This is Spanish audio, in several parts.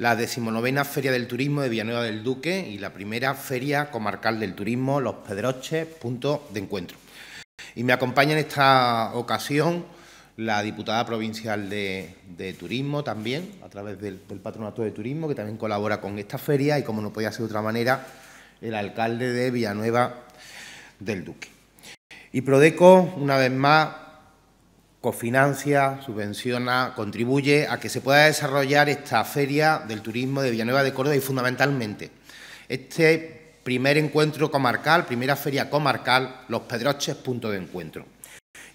la decimonovena Feria del Turismo de Villanueva del Duque y la primera Feria Comarcal del Turismo Los Pedroches, punto de encuentro. Y me acompaña en esta ocasión la diputada provincial de, Turismo también, a través del, del, Patronato de Turismo, que también colabora con esta feria, y como no podía ser de otra manera, el alcalde de Villanueva del Duque. Y Prodeco, una vez más, cofinancia, subvenciona, contribuye a que se pueda desarrollar esta feria del turismo de Villanueva de Córdoba y fundamentalmente este primer encuentro comarcal, primera feria comarcal, Los Pedroches, punto de encuentro.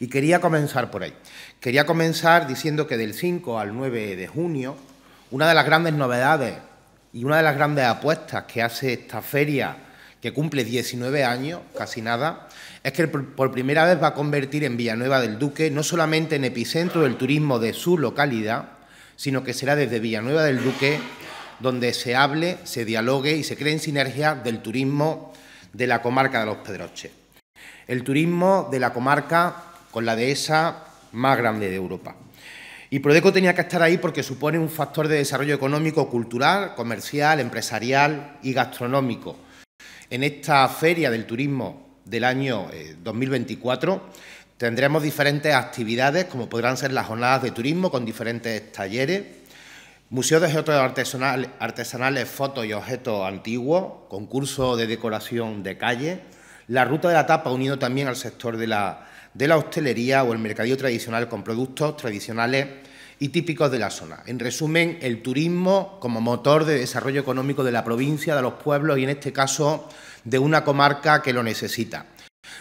Y quería comenzar por ahí. Quería comenzar diciendo que del 5 al 9 de junio, una de las grandes novedades y una de las grandes apuestas que hace esta feria que cumple 19 años, casi nada, es que por primera vez va a convertir en Villanueva del Duque no solamente en epicentro del turismo de su localidad, sino que será desde Villanueva del Duque donde se hable, se dialogue y se creen sinergias del turismo de la comarca de los Pedroches. El turismo de la comarca con la dehesa más grande de Europa. Y Prodeco tenía que estar ahí porque supone un factor de desarrollo económico, cultural, comercial, empresarial y gastronómico en esta feria del turismo del año 2024 eh, tendremos diferentes actividades, como podrán ser las jornadas de turismo con diferentes talleres, museos de Objetos artesanales, artesanales, fotos y objetos antiguos, concurso de decoración de calle, la ruta de la tapa unido también al sector de la, de la hostelería o el mercadillo tradicional con productos tradicionales y típicos de la zona. En resumen, el turismo como motor de desarrollo económico de la provincia, de los pueblos y en este caso de una comarca que lo necesita.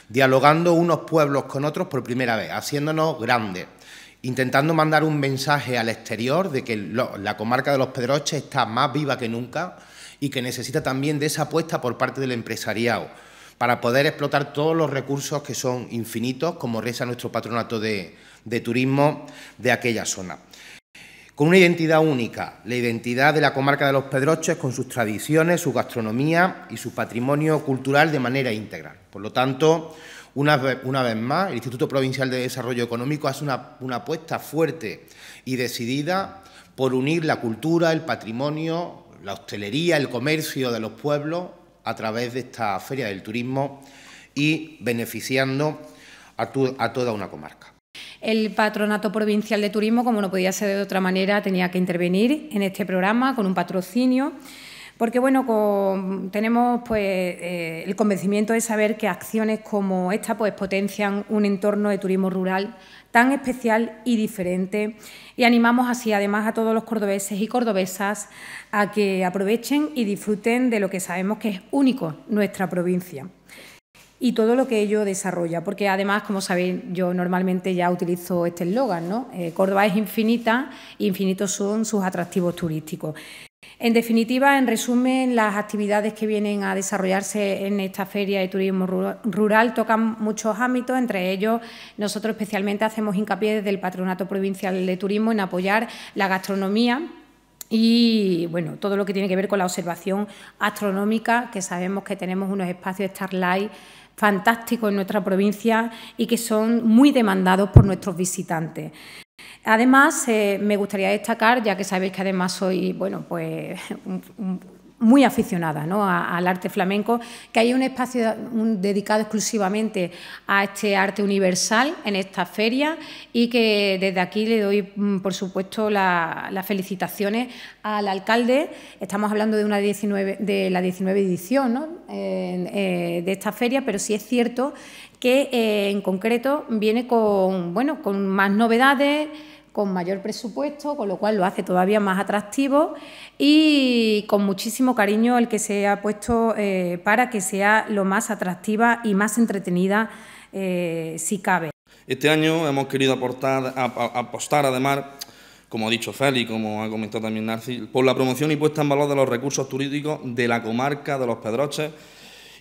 Dialogando unos pueblos con otros por primera vez, haciéndonos grandes, intentando mandar un mensaje al exterior de que la comarca de los Pedroches está más viva que nunca y que necesita también de esa apuesta por parte del empresariado para poder explotar todos los recursos que son infinitos, como reza nuestro patronato de, de turismo de aquella zona. Con una identidad única, la identidad de la comarca de los Pedroches con sus tradiciones, su gastronomía y su patrimonio cultural de manera integral. Por lo tanto, una, una vez más, el Instituto Provincial de Desarrollo Económico hace una, apuesta fuerte y decidida por unir la cultura, el patrimonio, la hostelería, el comercio de los pueblos a través de esta Feria del Turismo y beneficiando a toda una comarca. El Patronato Provincial de Turismo, como no podía ser de otra manera, tenía que intervenir en este programa con un patrocinio. Porque bueno, tenemos pues, eh, el convencimiento de saber que acciones como esta pues, potencian un entorno de turismo rural tan especial y diferente. Y animamos así además a todos los cordobeses y cordobesas a que aprovechen y disfruten de lo que sabemos que es único nuestra provincia y todo lo que ello desarrolla. Porque además, como sabéis, yo normalmente ya utilizo este eslogan, ¿no? Eh, Córdoba es infinita, e infinitos son sus atractivos turísticos. En definitiva, en resumen, las actividades que vienen a desarrollarse en esta feria de turismo rural tocan muchos ámbitos, entre ellos nosotros especialmente hacemos hincapié desde el Patronato Provincial de Turismo en apoyar la gastronomía y bueno, todo lo que tiene que ver con la observación astronómica, que sabemos que tenemos unos espacios Starlight fantásticos en nuestra provincia y que son muy demandados por nuestros visitantes. Además, eh, me gustaría destacar, ya que sabéis que además soy, bueno, pues muy aficionada al arte flamenco, que hay un espacio dedicado exclusivamente a este arte universal en esta feria y que desde aquí le doy, mm, por supuesto, las felicitaciones al alcalde. Estamos hablando de, una 19, de la 19 edición eh, de esta feria, pero sí es cierto que eh, en concreto viene con, bueno, con más novedades con mayor presupuesto, con lo cual lo hace todavía más atractivo y con muchísimo cariño el que se ha puesto eh, para que sea lo más atractiva y más entretenida eh, si cabe. Este año hemos querido aportar, apostar además, como ha dicho Feli, como ha comentado también Narcis, por la promoción y puesta en valor de los recursos turísticos de la comarca de los Pedroches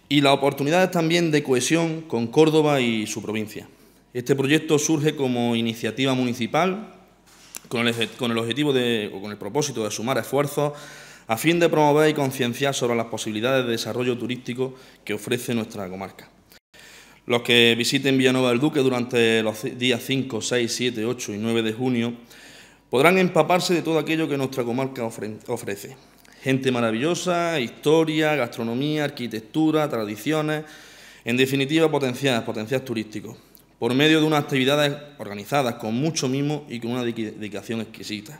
y las oportunidades también de cohesión con Córdoba y su provincia. Este proyecto surge como iniciativa municipal con el, objetivo o con el propósito de sumar esfuerzos a fin de promover y concienciar sobre las posibilidades de desarrollo turístico que ofrece nuestra comarca. Los que visiten Villanueva del Duque durante los días 5, 6, 7, 8 y 9 de junio podrán empaparse de todo aquello que nuestra comarca ofrece. Gente maravillosa, historia, gastronomía, arquitectura, tradiciones, en definitiva potencial, potenciar turísticos por medio de unas actividades organizadas con mucho mimo y con una dedicación exquisita.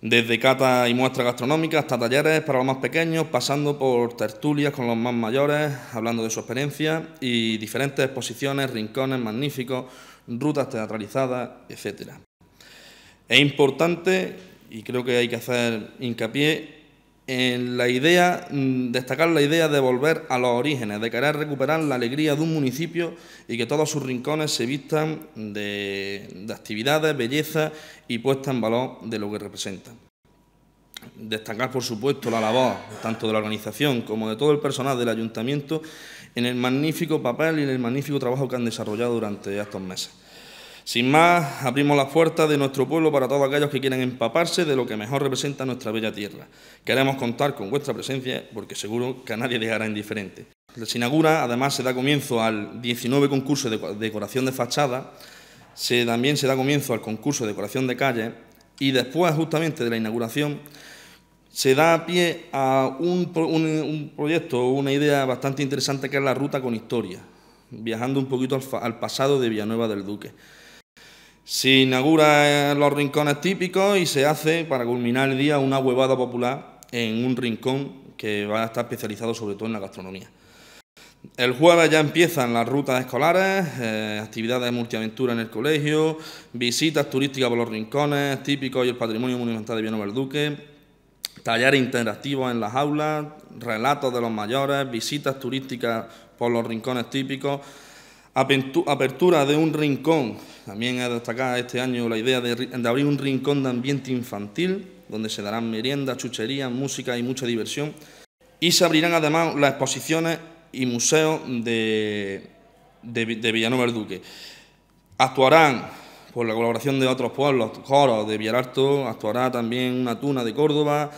Desde catas y muestras gastronómicas hasta talleres para los más pequeños, pasando por tertulias con los más mayores, hablando de su experiencia y diferentes exposiciones, rincones magníficos, rutas teatralizadas, etc. Es importante, y creo que hay que hacer hincapié, en la idea, mm, destacar la idea de volver a los orígenes, de querer recuperar la alegría de un municipio y que todos sus rincones se vistan de, de actividades, belleza y puesta en valor de lo que representan. Destacar, por supuesto, la labor tanto de la organización como de todo el personal del ayuntamiento en el magnífico papel y en el magnífico trabajo que han desarrollado durante estos meses. Sin más, abrimos las puertas de nuestro pueblo para todos aquellos que quieran empaparse de lo que mejor representa nuestra bella tierra. Queremos contar con vuestra presencia porque seguro que a nadie dejará indiferente. Se inaugura, además se da comienzo al 19 concurso de decoración de fachada, se, también se da comienzo al concurso de decoración de calle y después justamente de la inauguración se da pie a un, un, un proyecto, una idea bastante interesante que es la ruta con historia, viajando un poquito al pasado de Villanueva del Duque. Se inaugura los rincones típicos y se hace, para culminar el día, una huevada popular en un rincón que va a estar especializado sobre todo en la gastronomía. El jueves ya empiezan las rutas escolares, eh, actividades de multiaventura en el colegio, visitas turísticas por los rincones típicos y el patrimonio monumental de Viano Verduque, Duque, talleres interactivos en las aulas, relatos de los mayores, visitas turísticas por los rincones típicos. Apertura de un rincón. También ha destacado este año la idea de, abrir un rincón de ambiente infantil, donde se darán meriendas, chucherías, música y mucha diversión. Y se abrirán además las exposiciones y museos de, de, Villanueva del Duque. Actuarán, por la colaboración de otros pueblos, coros de Villaralto, actuará también una tuna de Córdoba,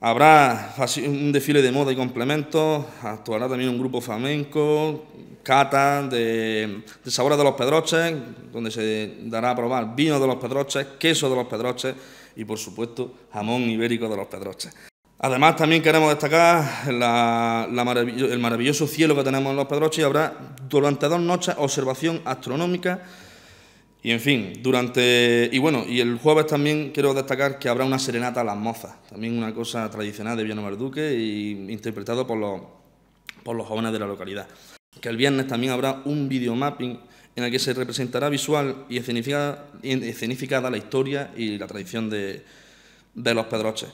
Habrá un desfile de moda y complementos, actuará también un grupo flamenco, cata de, de sabores de los pedroches, donde se dará a probar vino de los pedroches, queso de los pedroches y por supuesto jamón ibérico de los pedroches. Además también queremos destacar el maravilloso cielo que tenemos en los pedroches y habrá durante dos noches observación astronómica y en fin, durante. Y bueno, y el jueves también quiero destacar que habrá una serenata a las mozas, también una cosa tradicional de Villanueva Duque, y interpretado por los, por los jóvenes de la localidad. Que el viernes también habrá un videomapping en el que se representará visual y escenificada, escenificada la historia y la tradición de, de los pedroches.